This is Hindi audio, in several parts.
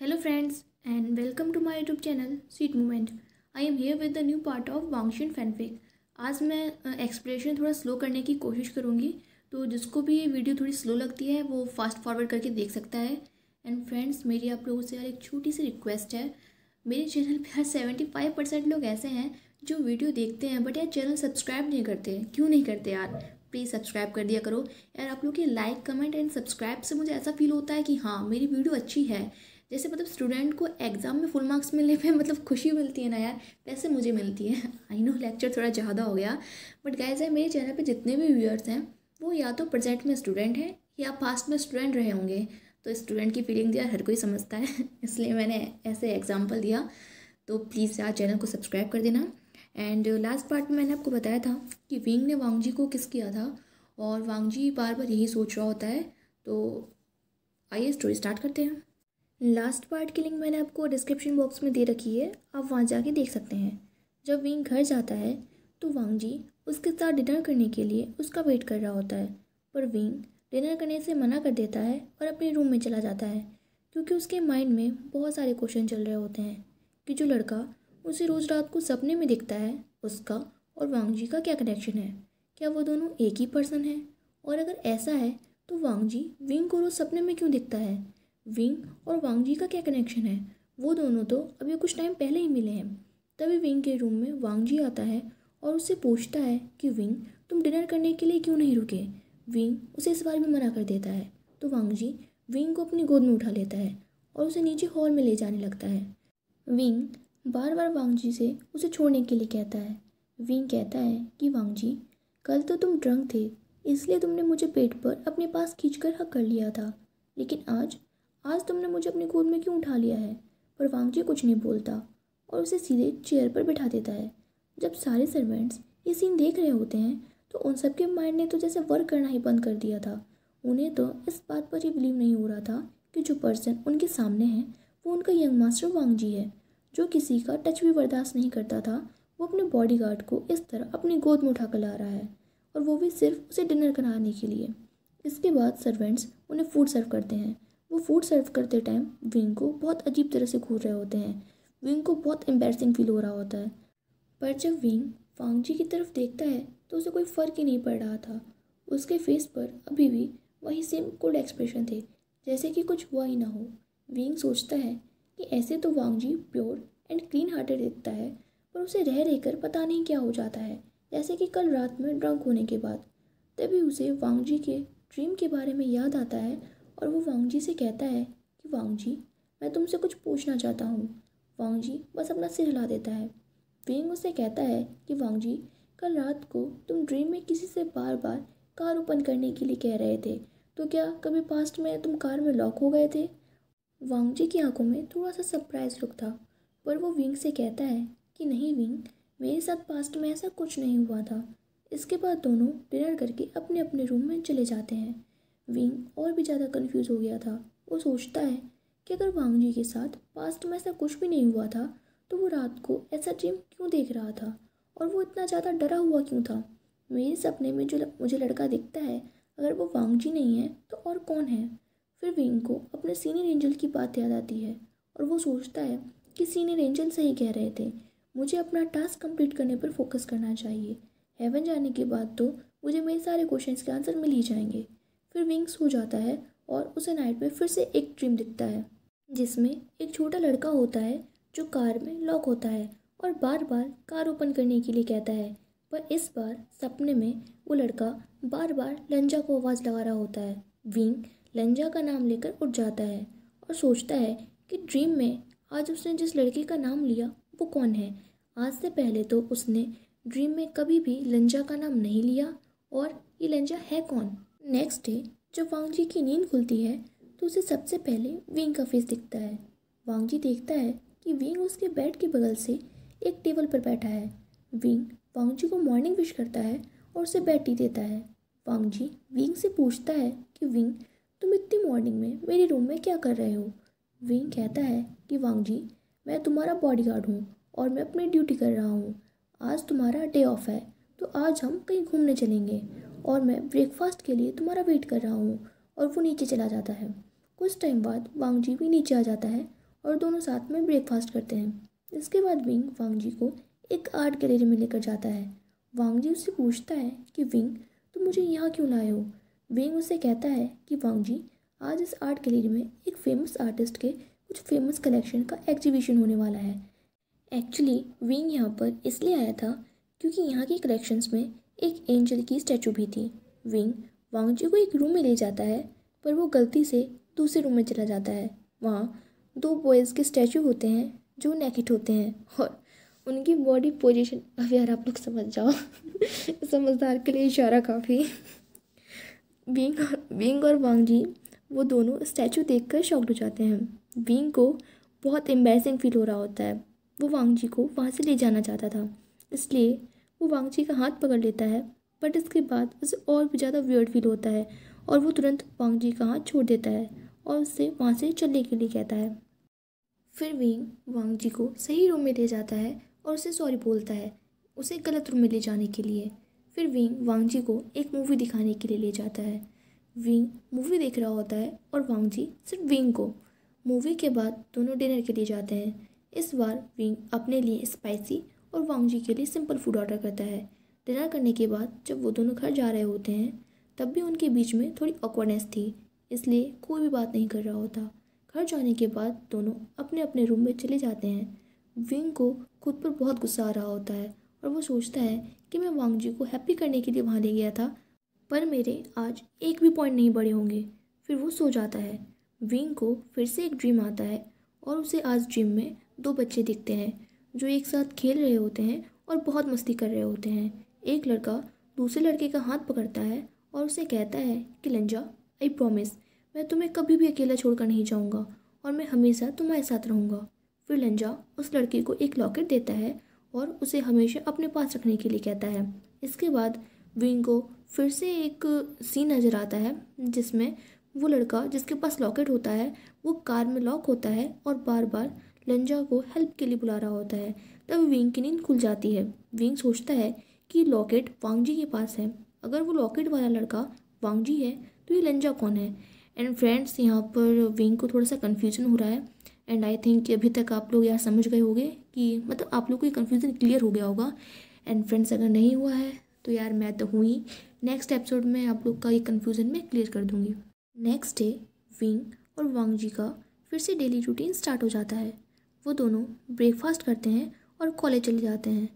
hello friends and welcome to my YouTube channel sweet moment I am here with the new part of Wangxian fanfic आज मैं एक्सप्रेशन थोड़ा स्लो करने की कोशिश करूँगी तो जिसको भी ये वीडियो थोड़ी स्लो लगती है वो फास्ट फॉरवर्ड करके देख सकता है एंड फ्रेंड्स मेरी आप लोगों से यार एक छोटी सी रिक्वेस्ट है मेरे चैनल पर यार सेवेंटी फाइव परसेंट लोग ऐसे हैं जो वीडियो देखते हैं बट यार चैनल सब्सक्राइब नहीं करते क्यों नहीं करते यार प्लीज़ सब्सक्राइब कर दिया करो यार आप लोग के लाइक कमेंट एंड सब्सक्राइब से मुझे ऐसा फील होता है कि हाँ मेरी वीडियो अच्छी है जैसे मतलब स्टूडेंट को एग्ज़ाम में फुल मार्क्स मिलने पे मतलब खुशी मिलती है ना यार वैसे मुझे मिलती है आई नो लेक्चर थोड़ा ज़्यादा हो गया बट गाइज है मेरे चैनल पे जितने भी व्यूअर्स हैं वो या तो प्रेजेंट में स्टूडेंट हैं या पास्ट में स्टूडेंट रहे होंगे तो स्टूडेंट की फीलिंग तो यार हर कोई समझता है इसलिए मैंने ऐसे एग्जाम्पल दिया तो प्लीज़ यार चैनल को सब्सक्राइब कर देना एंड लास्ट पार्ट में मैंने आपको बताया था कि विंग ने वांगजी को किस किया था और वांग जी बार बार यही सोच रहा होता है तो आइए स्टोरी स्टार्ट करते हैं लास्ट पार्ट की लिंक मैंने आपको डिस्क्रिप्शन बॉक्स में दे रखी है आप वहाँ जाके देख सकते हैं जब विंग घर जाता है तो वांग जी उसके साथ डिनर करने के लिए उसका वेट कर रहा होता है पर विंग डिनर करने से मना कर देता है और अपने रूम में चला जाता है क्योंकि उसके माइंड में बहुत सारे क्वेश्चन चल रहे होते हैं कि जो लड़का उसे रोज़ रात को सपने में दिखता है उसका और वांग जी का क्या कनेक्शन है क्या वो दोनों एक ही पर्सन है और अगर ऐसा है तो वांग जी विंग को रोज़ सपने में क्यों दिखता है विंग और वांगजी का क्या कनेक्शन है वो दोनों तो अभी कुछ टाइम पहले ही मिले हैं तभी विंग के रूम में वांगजी आता है और उससे पूछता है कि विंग तुम डिनर करने के लिए क्यों नहीं रुके विंग उसे इस बारे में मना कर देता है तो वांगजी विंग को अपनी गोद में उठा लेता है और उसे नीचे हॉल में ले जाने लगता है विंग बार बार वांगजी से उसे छोड़ने के लिए कहता है विंग कहता है कि वांगजी कल तो तुम ड्रंक थे इसलिए तुमने मुझे पेट पर अपने पास खींच कर हक कर लिया था लेकिन आज आज तुमने मुझे अपनी गोद में क्यों उठा लिया है पर वांगजी कुछ नहीं बोलता और उसे सीधे चेयर पर बैठा देता है जब सारे सर्वेंट्स ये सीन देख रहे होते हैं तो उन सबके माइंड ने तो जैसे वर्क करना ही बंद कर दिया था उन्हें तो इस बात पर ही बिलीव नहीं हो रहा था कि जो पर्सन उनके सामने है वो उनका यंग मास्टर वांगजी है जो किसी का टच भी बर्दाश्त नहीं करता था वो अपने बॉडीगार्ड को इस तरह अपनी गोद में उठा कर ला रहा है और वो भी सिर्फ उसे डिनर कराने के लिए इसके बाद सर्वेंट्स उन्हें फूड सर्व करते हैं वो फूड सर्व करते टाइम विंग को बहुत अजीब तरह से घूर रहे होते हैं विंग को बहुत एम्बेसिंग फील हो रहा होता है पर जब विंग फांगजी की तरफ देखता है तो उसे कोई फ़र्क ही नहीं पड़ रहा था उसके फेस पर अभी भी वही सेम कोल्ड एक्सप्रेशन थे जैसे कि कुछ हुआ ही ना हो विंग सोचता है कि ऐसे तो Wangji pure and clean hearted दिखता है पर उसे रह रहकर पता नहीं क्या हो जाता है जैसे कि कल रात में ड्रंक होने के बाद तभी उसे वांगजी के ड्रीम के बारे में याद आता है और वो वांग जी से कहता है कि वांग जी मैं तुमसे कुछ पूछना चाहता हूँ जी बस अपना सिर हिला देता है वेंग उससे कहता है कि जी कल रात को तुम ड्रीम में किसी से बार बार कार ओपन करने के लिए कह रहे थे तो क्या कभी पास्ट में तुम कार में लॉक हो गए थे वांग जी की आंखों में थोड़ा सा सरप्राइज लुक था पर वो विंग से कहता है कि नहीं विंग मेरे साथ पास्ट में ऐसा कुछ नहीं हुआ था इसके बाद दोनों डिनर करके अपने अपने रूम में चले जाते हैं विंग और भी ज़्यादा कन्फ्यूज़ हो गया था वो सोचता है कि अगर वांग जी के साथ पास्ट में ऐसा कुछ भी नहीं हुआ था तो वो रात को ऐसा ड्रीम क्यों देख रहा था और वो इतना ज़्यादा डरा हुआ क्यों था मेरे सपने में जो मुझे लड़का दिखता है अगर वो वांग जी नहीं है तो और कौन है फिर विंग को अपने सीनियर एंजल की बात याद आती है और वो सोचता है कि सीनियर एंजल सही कह रहे थे मुझे अपना टास्क कंप्लीट करने पर फोकस करना चाहिए हेवन जाने के बाद तो मुझे मेरे सारे क्वेश्चंस के आंसर मिल ही जाएंगे फिर विंग्स हो जाता है और उसे नाइट में फिर से एक ड्रीम दिखता है जिसमें एक छोटा लड़का होता है जो कार में लॉक होता है और बार बार कार ओपन करने के लिए कहता है पर इस बार सपने में वो लड़का बार बार लंजा को आवाज़ लगा रहा होता है विंग लंजा का नाम लेकर उठ जाता है और सोचता है कि ड्रीम में आज उसने जिस लड़के का नाम लिया वो कौन है आज से पहले तो उसने ड्रीम में कभी भी लंजा का नाम नहीं लिया और ये लंजा है कौन नेक्स्ट डे जब वांगजी की नींद खुलती है तो उसे सबसे पहले विंग का फेस दिखता है वांग जी देखता है कि विंग उसके बेड के बगल से एक टेबल पर बैठा है विंग वांग जी को मॉर्निंग विश करता है और उसे बैटी देता है जी विंग से पूछता है कि विंग तुम इतनी मॉर्निंग में मेरे रूम में क्या कर रहे हो विंग कहता है कि जी मैं तुम्हारा बॉडीगार्ड हूँ और मैं अपनी ड्यूटी कर रहा हूँ आज तुम्हारा डे ऑफ है तो आज हम कहीं घूमने चलेंगे और मैं ब्रेकफास्ट के लिए तुम्हारा वेट कर रहा हूँ और वो नीचे चला जाता है कुछ टाइम बाद वांग जी भी नीचे आ जाता है और दोनों साथ में ब्रेकफास्ट करते हैं इसके बाद विंग वांग जी को एक आर्ट गैलरी में लेकर जाता है वांग जी उससे पूछता है कि विंग तुम मुझे यहाँ क्यों लाए हो विंग उसे कहता है कि जी आज इस आर्ट गैलरी में एक फेमस आर्टिस्ट के कुछ फेमस कलेक्शन का एग्जीबिशन होने वाला है एक्चुअली विंग यहाँ पर इसलिए आया था क्योंकि यहाँ के कलेक्शंस में एक एंजल की स्टैचू भी थी विंग वांगजू को एक रूम में ले जाता है पर वो गलती से दूसरे रूम में चला जाता है वहाँ दो बॉयज़ के स्टैचू होते हैं जो नेकेट होते हैं और उनकी बॉडी पोजीशन अब यार आप लोग समझ जाओ समझदार के लिए इशारा काफ़ी विंग विंग और वांगजी वो दोनों स्टैचू देखकर शॉक्ड हो जाते हैं विंग को बहुत एम्बेसिंग फील हो रहा होता है वो वांगजी को वहाँ से ले जाना चाहता था इसलिए वो वांगची का हाथ पकड़ लेता है बट इसके बाद उसे और भी ज़्यादा वियर्ड फील होता है और वो तुरंत वांगजी का हाथ छोड़ देता है और उसे वहाँ से चलने के लिए कहता है फिर विंग वांगजी को सही रूम में ले जाता है और उसे सॉरी बोलता है उसे गलत रूम में ले जाने के लिए फिर विंग वांगजी को एक मूवी दिखाने के लिए ले जाता है विंग मूवी देख रहा होता है और वांगजी सिर्फ विंग को मूवी के बाद दोनों डिनर के लिए जाते हैं इस बार विंग अपने लिए स्पाइसी और वांग जी के लिए सिंपल फूड ऑर्डर करता है डिनर करने के बाद जब वो दोनों घर जा रहे होते हैं तब भी उनके बीच में थोड़ी ऑकवर्डनेस थी इसलिए कोई भी बात नहीं कर रहा होता घर जाने के बाद दोनों अपने अपने रूम में चले जाते हैं विंग को खुद पर बहुत गुस्सा आ रहा होता है और वो सोचता है कि मैं वांग जी को हैप्पी करने के लिए वहाँ ले गया था पर मेरे आज एक भी पॉइंट नहीं बड़े होंगे फिर वो सो जाता है विंग को फिर से एक ड्रीम आता है और उसे आज ड्रीम में दो बच्चे दिखते हैं जो एक साथ खेल रहे होते हैं और बहुत मस्ती कर रहे होते हैं एक लड़का दूसरे लड़के का हाथ पकड़ता है और उसे कहता है कि लंजा आई प्रॉमिस मैं तुम्हें कभी भी अकेला छोड़कर नहीं जाऊँगा और मैं हमेशा तुम्हारे साथ रहूँगा फिर लंजा उस लड़के को एक लॉकेट देता है और उसे हमेशा अपने पास रखने के लिए कहता है इसके बाद विंग को फिर से एक सीन नज़र आता है जिसमें वो लड़का जिसके पास लॉकेट होता है वो कार में लॉक होता है और बार बार लंजा को हेल्प के लिए बुला रहा होता है तब विंग की नींद खुल जाती है विंग सोचता है कि लॉकेट वांगजी के पास है अगर वो लॉकेट वाला लड़का वांगजी है तो ये लंजा कौन है एंड फ्रेंड्स यहाँ पर विंग को थोड़ा सा कन्फ्यूजन हो रहा है एंड आई थिंक कि अभी तक आप लोग यार समझ गए होंगे कि मतलब आप लोग को ये कन्फ्यूज़न क्लियर हो गया होगा एंड फ्रेंड्स अगर नहीं हुआ है तो यार मैं तो हूँ ही नेक्स्ट एपिसोड में आप लोग का ये कन्फ्यूज़न मैं क्लियर कर दूँगी नेक्स्ट डे विंग और वांगजी का फिर से डेली रूटीन स्टार्ट हो जाता है वो दोनों ब्रेकफास्ट करते हैं और कॉलेज चले जाते हैं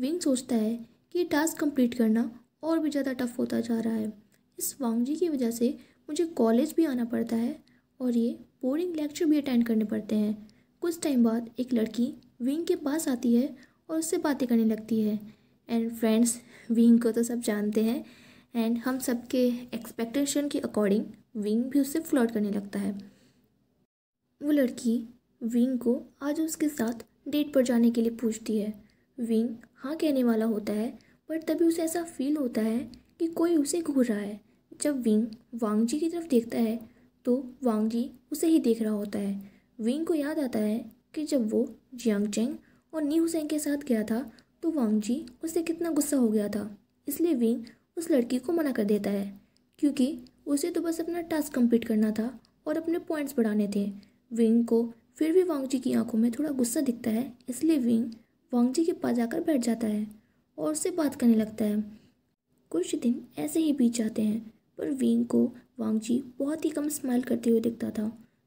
विंग सोचता है कि टास्क कंप्लीट करना और भी ज़्यादा टफ होता जा रहा है इस वांग जी की वजह से मुझे कॉलेज भी आना पड़ता है और ये बोरिंग लेक्चर भी अटेंड करने पड़ते हैं कुछ टाइम बाद एक लड़की विंग के पास आती है और उससे बातें करने लगती है एंड फ्रेंड्स विंग को तो सब जानते हैं एंड हम सब के एक्सपेक्टेशन के अकॉर्डिंग विंग भी उससे फ्लॉट करने लगता है वो लड़की विंग को आज उसके साथ डेट पर जाने के लिए पूछती है विंग हाँ कहने वाला होता है पर तभी उसे ऐसा फील होता है कि कोई उसे घूर रहा है जब विंग वांगजी की तरफ देखता है तो वांग जी उसे ही देख रहा होता है विंग को याद आता है कि जब वो जियांग चेंग और नी हुसैन के साथ गया था तो वांगजी उससे कितना गुस्सा हो गया था इसलिए विंग उस लड़की को मना कर देता है क्योंकि उसे तो बस अपना टास्क कंप्लीट करना था और अपने पॉइंट्स बढ़ाने थे विंग को फिर भी वांगजी की आंखों में थोड़ा गुस्सा दिखता है इसलिए विंग वांगजी के पास जाकर बैठ जाता है और उससे बात करने लगता है कुछ दिन ऐसे ही बीत जाते हैं पर विंग को वांगजी बहुत ही कम स्माइल करते हुए दिखता था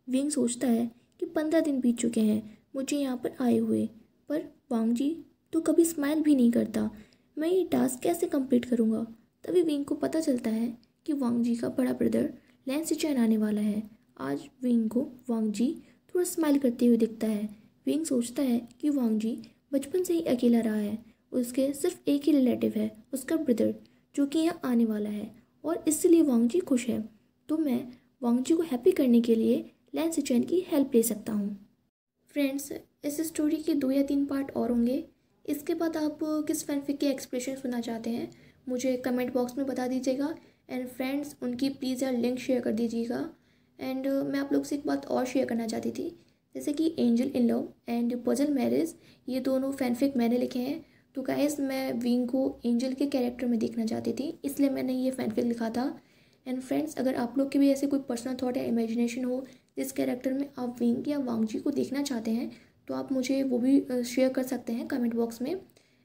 विंग सोचता है कि पंद्रह दिन बीत चुके हैं मुझे यहाँ पर आए हुए पर वांगजी तो कभी स्माइल भी नहीं करता मैं ये टास्क कैसे कंप्लीट करूँगा तभी विंग को पता चलता है कि वांगजी का बड़ा ब्रदर लैंस चैन आने वाला है आज विंग को वांगजी थोड़ा तो स्माइल करते हुए दिखता है विंग सोचता है कि वांग जी बचपन से ही अकेला रहा है उसके सिर्फ एक ही रिलेटिव है उसका ब्रदर जो कि यहाँ आने वाला है और इसलिए वांग जी खुश है तो मैं वांग जी को हैप्पी करने के लिए लैन सिचैन की हेल्प ले सकता हूँ फ्रेंड्स इस स्टोरी के दो या तीन पार्ट और होंगे इसके बाद आप किस फैनफिक के एक्सप्रेशन सुनना चाहते हैं मुझे कमेंट बॉक्स में बता दीजिएगा एंड फ्रेंड्स उनकी प्लीज़ यार लिंक शेयर कर दीजिएगा एंड uh, मैं आप लोग से एक बात और शेयर करना चाहती थी जैसे कि angel in love and puzzle marriage ये दोनों फैनफिक मैंने लिखे हैं तो गाइस मैं विंग को एंजल के कैरेक्टर में देखना चाहती थी इसलिए मैंने ये फैनफिक लिखा था एंड फ्रेंड्स अगर आप लोग के भी ऐसे कोई पर्सनल थॉट या इमेजिनेशन हो जिस कैरेक्टर में आप विंग या वांगजी को देखना चाहते हैं तो आप मुझे वो भी शेयर कर सकते हैं कमेंट बॉक्स में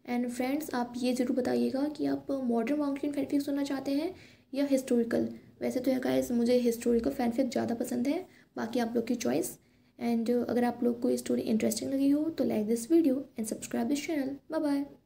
एंड फ्रेंड्स आप ये ज़रूर बताइएगा कि आप मॉडर्न वांगजिन फैनफिक सुनना चाहते हैं या हिस्टोरिकल वैसे तो है गाइस मुझे हिस्टोरिकल फैनफिक ज़्यादा पसंद है बाकी आप लोग की चॉइस एंड अगर आप लोग को स्टोरी इंटरेस्टिंग लगी हो तो like this video and subscribe this channel bye bye